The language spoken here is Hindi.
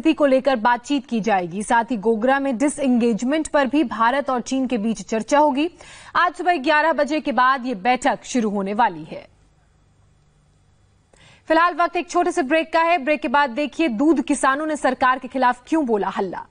स्थिति को लेकर बातचीत की जाएगी साथ ही गोगरा में डिस एंगेजमेंट पर भी भारत और चीन के बीच चर्चा होगी आज सुबह 11 बजे के बाद यह बैठक शुरू होने वाली है फिलहाल वक्त एक छोटे से ब्रेक का है ब्रेक के बाद देखिए दूध किसानों ने सरकार के खिलाफ क्यों बोला हल्ला